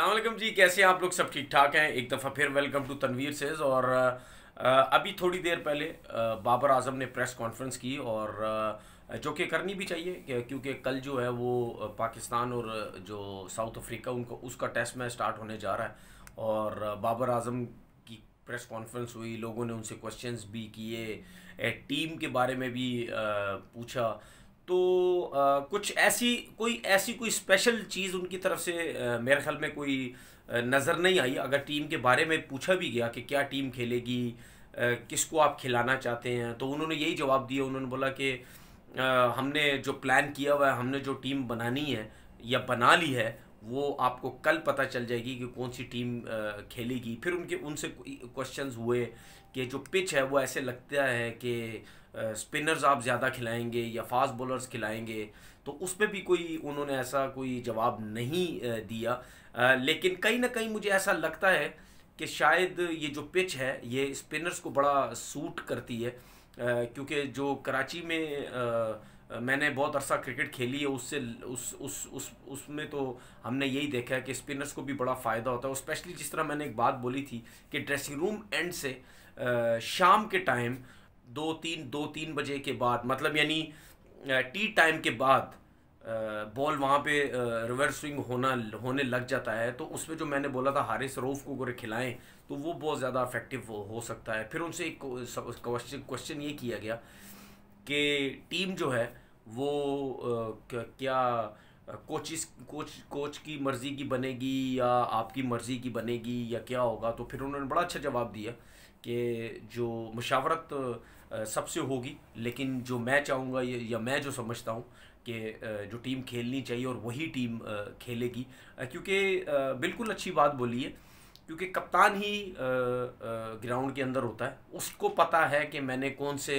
अल्लाम जी कैसे आप लोग सब ठीक ठाक हैं एक दफ़ा फिर वेलकम टू तनवीर सेज और अभी थोड़ी देर पहले बाबर आजम ने प्रेस कॉन्फ्रेंस की और जो कि करनी भी चाहिए क्योंकि कल जो है वो पाकिस्तान और जो साउथ अफ्रीका उनको उसका टेस्ट मैच स्टार्ट होने जा रहा है और बाबर आजम की प्रेस कॉन्फ्रेंस हुई लोगों ने उनसे क्वेश्चंस भी किए टीम के बारे में भी पूछा तो आ, कुछ ऐसी कोई ऐसी कोई स्पेशल चीज़ उनकी तरफ से आ, मेरे ख्याल में कोई नज़र नहीं आई अगर टीम के बारे में पूछा भी गया कि क्या टीम खेलेगी किसको आप खिलाना चाहते हैं तो उन्होंने यही जवाब दिया उन्होंने बोला कि आ, हमने जो प्लान किया हुआ है हमने जो टीम बनानी है या बना ली है वो आपको कल पता चल जाएगी कि कौन सी टीम खेलेगी फिर उनके उनसे क्वेश्चंस हुए कि जो पिच है वो ऐसे लगता है कि स्पिनर्स आप ज़्यादा खिलाएंगे या फास्ट बॉलर्स खिलाएंगे तो उस पर भी कोई उन्होंने ऐसा कोई जवाब नहीं दिया लेकिन कहीं ना कहीं मुझे ऐसा लगता है कि शायद ये जो पिच है ये स्पिनर्स को बड़ा सूट करती है क्योंकि जो कराची में आ, मैंने बहुत अरसा क्रिकेट खेली है उससे उस उस उस उसमें तो हमने यही देखा है कि स्पिनर्स को भी बड़ा फ़ायदा होता है स्पेशली जिस तरह मैंने एक बात बोली थी कि ड्रेसिंग रूम एंड से आ, शाम के टाइम दो तीन दो तीन बजे के बाद मतलब यानी टी टाइम के बाद बॉल वहाँ पे रिवर्स स्विंग होना होने लग जाता है तो उसमें जो मैंने बोला था हारिस रोफ को अगर खिलाएं तो वो बहुत ज़्यादा अफेक्टिव हो सकता है फिर उनसे एक क्वेश्चन क्वेश्चन ये किया गया कि टीम जो है वो क्या कोचिस कोच कोच की मर्ज़ी की बनेगी या आपकी मर्ज़ी की बनेगी या क्या होगा तो फिर उन्होंने बड़ा अच्छा जवाब दिया कि जो मशावरत सबसे होगी लेकिन जो मैं चाहूँगा या मैं जो समझता हूँ कि जो टीम खेलनी चाहिए और वही टीम खेलेगी क्योंकि बिल्कुल अच्छी बात बोली है क्योंकि कप्तान ही ग्राउंड के अंदर होता है उसको पता है कि मैंने कौन से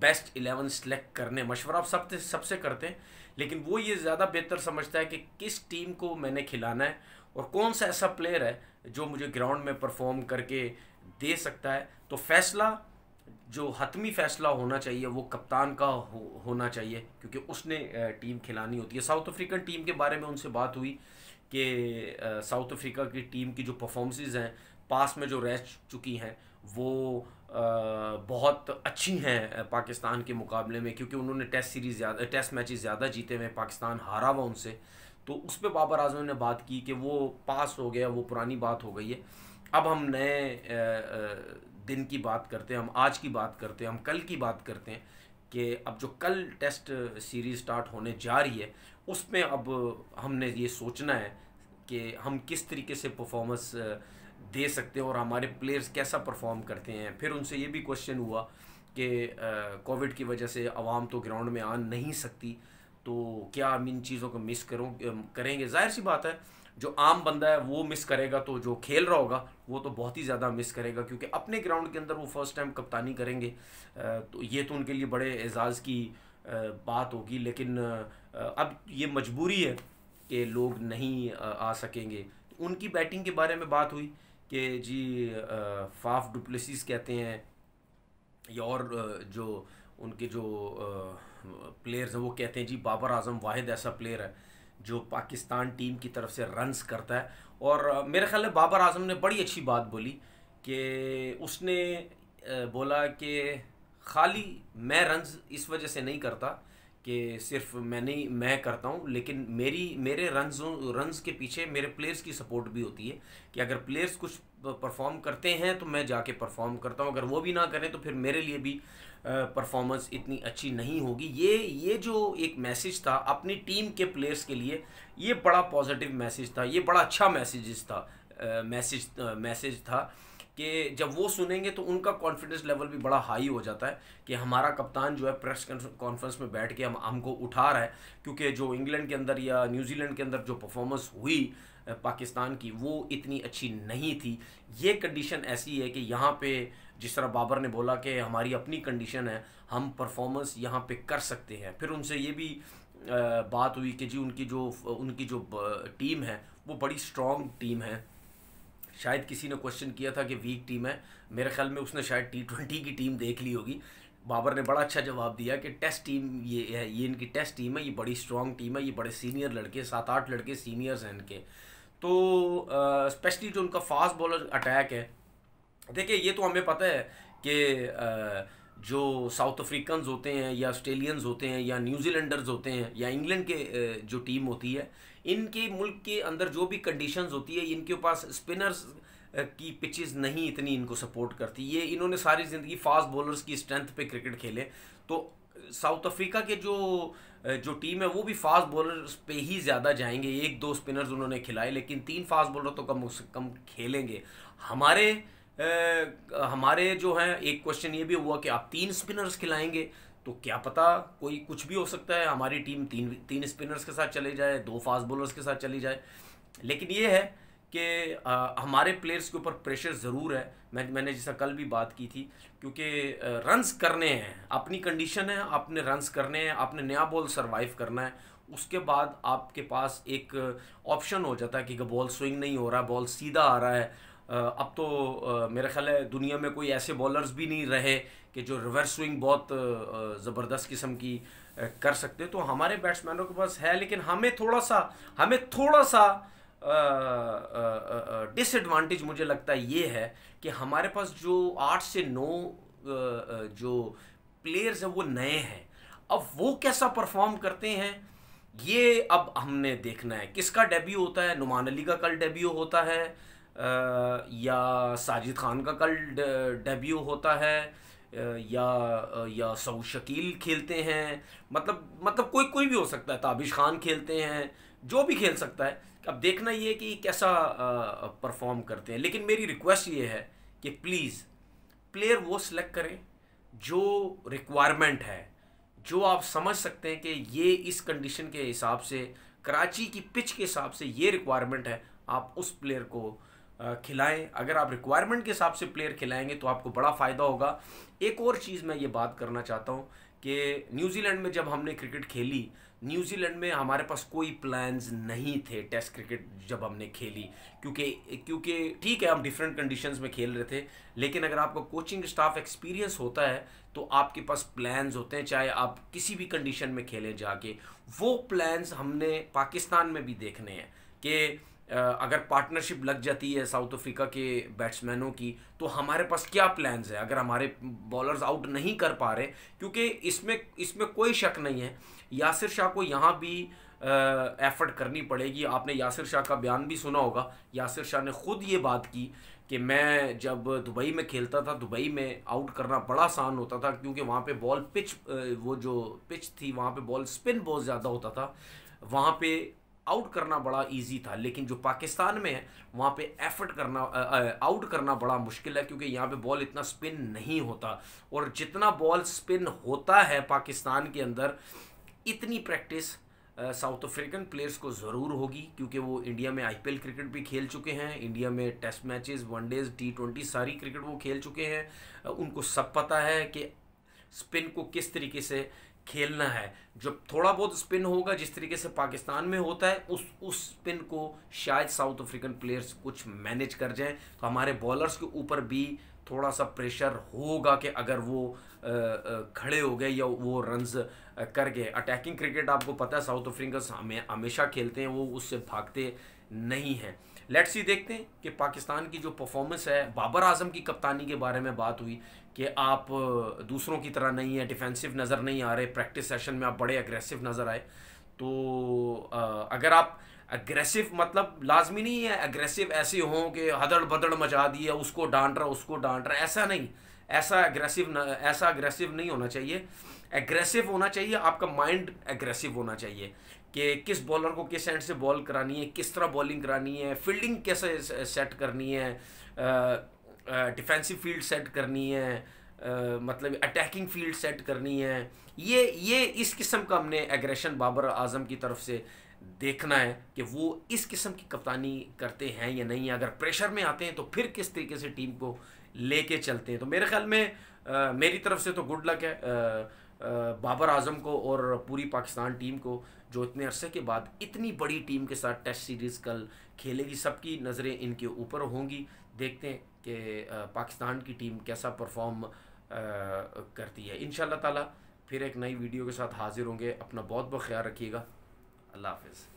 बेस्ट इलेवन सेलेक्ट करने मशवरा आप सबसे सबसे करते हैं लेकिन वो ये ज़्यादा बेहतर समझता है कि किस टीम को मैंने खिलाना है और कौन सा ऐसा प्लेयर है जो मुझे ग्राउंड में परफॉर्म करके दे सकता है तो फैसला जो हतमी फैसला होना चाहिए वो कप्तान का हो, होना चाहिए क्योंकि उसने टीम खिलानी होती है साउथ अफ्रीकन टीम के बारे में उनसे बात हुई कि साउथ अफ्रीका की टीम की जो परफॉर्मेंसेस हैं पास में जो रह चुकी हैं वो आ, बहुत अच्छी हैं पाकिस्तान के मुकाबले में क्योंकि उन्होंने टेस्ट सीरीज़ ज़्यादा टेस्ट मैच ज़्यादा जीते हुए पाकिस्तान हारा हुआ उनसे तो उस पर बाबर आजम ने बात की कि वो पास हो गया वो पुरानी बात हो गई है अब हम नए दिन की बात करते हैं हम आज की बात करते हैं हम कल की बात करते हैं कि अब जो कल टेस्ट सीरीज़ स्टार्ट होने जा रही है उसमें अब हमने ये सोचना है कि हम किस तरीके से परफॉर्मेंस दे सकते हैं और हमारे प्लेयर्स कैसा परफॉर्म करते हैं फिर उनसे ये भी क्वेश्चन हुआ कि कोविड की वजह से आवाम तो ग्राउंड में आ नहीं सकती तो क्या हम इन चीज़ों को मिस करो करेंगे जाहिर सी बात है जो आम बंदा है वो मिस करेगा तो जो खेल रहा होगा वो तो बहुत ही ज़्यादा मिस करेगा क्योंकि अपने ग्राउंड के अंदर वो फर्स्ट टाइम कप्तानी करेंगे तो ये तो उनके लिए बड़े एजाज़ की बात होगी लेकिन अब ये मजबूरी है कि लोग नहीं आ सकेंगे उनकी बैटिंग के बारे में बात हुई कि जी फाफ डुप्लेसिस कहते हैं या और जो उनके जो प्लेयर्स हैं वो कहते हैं जी बाबर आजम वाहिद ऐसा प्लेयर है जो पाकिस्तान टीम की तरफ से रन्स करता है और मेरे ख्याल में बाबर आजम ने बड़ी अच्छी बात बोली कि उसने बोला कि खाली मैं रन्स इस वजह से नहीं करता कि सिर्फ मैं नहीं मैं करता हूँ लेकिन मेरी मेरे रन रन के पीछे मेरे प्लेयर्स की सपोर्ट भी होती है कि अगर प्लेयर्स कुछ परफॉर्म करते हैं तो मैं जाके परफॉर्म करता हूँ अगर वो भी ना करें तो फिर मेरे लिए भी परफॉर्मेंस इतनी अच्छी नहीं होगी ये ये जो एक मैसेज था अपनी टीम के प्लेयर्स के लिए ये बड़ा पॉजिटिव मैसेज था ये बड़ा अच्छा मैसेज था मैसेज मैसेज था कि जब वो सुनेंगे तो उनका कॉन्फिडेंस लेवल भी बड़ा हाई हो जाता है कि हमारा कप्तान जो है प्रेस कॉन्फ्रेंस में बैठ के हम हमको उठा रहा है क्योंकि जो इंग्लैंड के अंदर या न्यूजीलैंड के अंदर जो परफॉर्मेंस हुई पाकिस्तान की वो इतनी अच्छी नहीं थी ये कंडीशन ऐसी है कि यहाँ पे जिस तरह बाबर ने बोला कि हमारी अपनी कंडीशन है हम परफॉर्मेंस यहाँ पे कर सकते हैं फिर उनसे ये भी बात हुई कि जी उनकी जो उनकी जो टीम है वो बड़ी स्ट्रॉन्ग टीम है शायद किसी ने क्वेश्चन किया था कि वीक टीम है मेरे ख्याल में उसने शायद टी ट्वेंटी की टीम देख ली होगी बाबर ने बड़ा अच्छा जवाब दिया कि टेस्ट टीम ये है ये इनकी टेस्ट टीम है ये बड़ी स्ट्रॉन्ग टीम है ये बड़े सीनियर लड़के सात आठ लड़के सीनियर्स हैं इनके तो स्पेशली जो उनका फास्ट बॉलर अटैक है देखिए ये तो हमें पता है कि जो साउथ अफ्रीकन्स होते हैं या ऑस्ट्रेलियंस होते हैं या न्यूजीलैंडर्स होते हैं या इंग्लैंड के जो टीम होती है इनके मुल्क के अंदर जो भी कंडीशंस होती है इनके पास स्पिनर्स की पिचेस नहीं इतनी इनको सपोर्ट करती ये इन्होंने सारी ज़िंदगी फास्ट बॉलर्स की स्ट्रेंथ पे क्रिकेट खेले तो साउथ अफ्रीका के जो जो टीम है वो भी फास्ट बॉलर्स पे ही ज़्यादा जाएंगे एक दो स्पिनर्स उन्होंने खिलाए लेकिन तीन फास्ट बॉलर तो कम से कम खेलेंगे हमारे हमारे जो हैं एक क्वेश्चन ये भी हुआ कि आप तीन स्पिनर्स खिलाएंगे तो क्या पता कोई कुछ भी हो सकता है हमारी टीम तीन तीन स्पिनर्स के साथ चले जाए दो फास्ट बॉलर्स के साथ चली जाए लेकिन ये है कि हमारे प्लेयर्स के ऊपर प्रेशर ज़रूर है मैं मैंने जैसा कल भी बात की थी क्योंकि रन्स करने हैं अपनी कंडीशन है आपने रन्स करने हैं आपने नया बॉल सर्वाइव करना है उसके बाद आपके पास एक ऑप्शन हो जाता है कि बॉल स्विंग नहीं हो रहा बॉल सीधा आ रहा है अब तो मेरा ख्याल है दुनिया में कोई ऐसे बॉलर्स भी नहीं रहे कि जो रिवर्स स्विंग बहुत ज़बरदस्त किस्म की कर सकते तो हमारे बैट्समैनों के पास है लेकिन हमें थोड़ा सा हमें थोड़ा सा डिसएडवांटेज मुझे लगता है ये है कि हमारे पास जो आठ से नौ जो प्लेयर्स हैं वो नए हैं अब वो कैसा परफॉर्म करते हैं ये अब हमने देखना है किसका डेब्यू होता है नुमान अली का कल डेब्यू होता है या साजिद खान का कल डेब्यू होता है या या सऊ शकील खेलते हैं मतलब मतलब कोई कोई भी हो सकता है ताबिश खान खेलते हैं जो भी खेल सकता है अब देखना ये कि कैसा परफॉर्म करते हैं लेकिन मेरी रिक्वेस्ट ये है कि प्लीज़ प्लेयर वो सिलेक्ट करें जो रिक्वायरमेंट है जो आप समझ सकते हैं कि ये इस कंडीशन के हिसाब से कराची की पिच के हिसाब से ये रिक्वायरमेंट है आप उस प्लेयर को खिलाएं अगर आप रिक्वायरमेंट के हिसाब से प्लेयर खिलाएंगे तो आपको बड़ा फ़ायदा होगा एक और चीज़ मैं ये बात करना चाहता हूँ कि न्यूजीलैंड में जब हमने क्रिकेट खेली न्यूजीलैंड में हमारे पास कोई प्लान्स नहीं थे टेस्ट क्रिकेट जब हमने खेली क्योंकि क्योंकि ठीक है हम डिफरेंट कंडीशंस में खेल रहे थे लेकिन अगर आपका कोचिंग स्टाफ एक्सपीरियंस होता है तो आपके पास प्लान्स होते हैं चाहे आप किसी भी कंडीशन में खेलें जाके वो प्लान्स हमने पाकिस्तान में भी देखने हैं कि अगर पार्टनरशिप लग जाती है साउथ अफ्रीका के बैट्समैनों की तो हमारे पास क्या प्लान्स है अगर हमारे बॉलर्स आउट नहीं कर पा रहे क्योंकि इसमें इसमें कोई शक नहीं है यासिर शाह को यहाँ भी एफर्ट करनी पड़ेगी आपने यासिर शाह का बयान भी सुना होगा यासिर शाह ने खुद ये बात की कि मैं जब दुबई में खेलता था दुबई में आउट करना बड़ा आसान होता था क्योंकि वहाँ पे बॉल पिच वो जो पिच थी वहाँ पे बॉल स्पिन बहुत ज़्यादा होता था वहाँ पे आउट करना बड़ा इजी था लेकिन जो पाकिस्तान में है वहाँ पे एफर्ट करना आउट करना बड़ा मुश्किल है क्योंकि यहाँ पे बॉल इतना स्पिन नहीं होता और जितना बॉल स्पिन होता है पाकिस्तान के अंदर इतनी प्रैक्टिस साउथ अफ्रीकन प्लेयर्स को ज़रूर होगी क्योंकि वो इंडिया में आईपीएल क्रिकेट भी खेल चुके हैं इंडिया में test matches one days T twenty सारी क्रिकेट वो खेल चुके हैं उनको सब पता है कि स्पिन को किस तरीके से खेलना है जब थोड़ा बहुत स्पिन होगा जिस तरीके से पाकिस्तान में होता है उस उस स्पिन को शायद साउथ अफ्रीकन प्लेयर्स कुछ मैनेज कर जाएं तो हमारे बॉलर्स के ऊपर भी थोड़ा सा प्रेशर होगा कि अगर वो खड़े हो गए या वो रन्स कर गए अटैकिंग क्रिकेट आपको पता है साउथ अफ्रीकन हमेशा खेलते हैं वो उससे भागते नहीं हैं लेट्स सी देखते हैं कि पाकिस्तान की जो परफॉर्मेंस है बाबर आजम की कप्तानी के बारे में बात हुई कि आप दूसरों की तरह नहीं है डिफेंसिव नज़र नहीं आ रहे प्रैक्टिस सेशन में आप बड़े अग्रेसिव नज़र आए तो अगर आप अग्रेसिव मतलब लाजमी नहीं है अग्रेसिव ऐसे हों कि हदड़ बदड़ मचा दिया उसको डांट रहा उसको डांट रहा ऐसा नहीं ऐसा एग्रेसिव ऐसा एग्रेसिव नहीं होना चाहिए एग्रेसिव होना चाहिए आपका माइंड एग्रेसिव होना चाहिए कि किस बॉलर को किस एंड से बॉल करानी है किस तरह बॉलिंग करानी है फील्डिंग कैसे सेट करनी है डिफेंसिव फील्ड सेट करनी है आ, मतलब अटैकिंग फील्ड सेट करनी है ये ये इस किस्म का हमने एग्रेशन बाबर आजम की तरफ से देखना है कि वो इस किस्म की कप्तानी करते हैं या नहीं अगर प्रेशर में आते हैं तो फिर किस तरीके से टीम को लेके चलते हैं तो मेरे ख्याल में आ, मेरी तरफ से तो गुड लक है बाबर आजम को और पूरी पाकिस्तान टीम को जो इतने अरसे के बाद इतनी बड़ी टीम के साथ टेस्ट सीरीज़ कल खेलेगी सबकी नज़रें इनके ऊपर होंगी देखते हैं कि पाकिस्तान की टीम कैसा परफॉर्म करती है इन ताला फिर एक नई वीडियो के साथ हाज़िर होंगे अपना बहुत बहुत ख्याल रखिएगा अल्लाह हाफिज़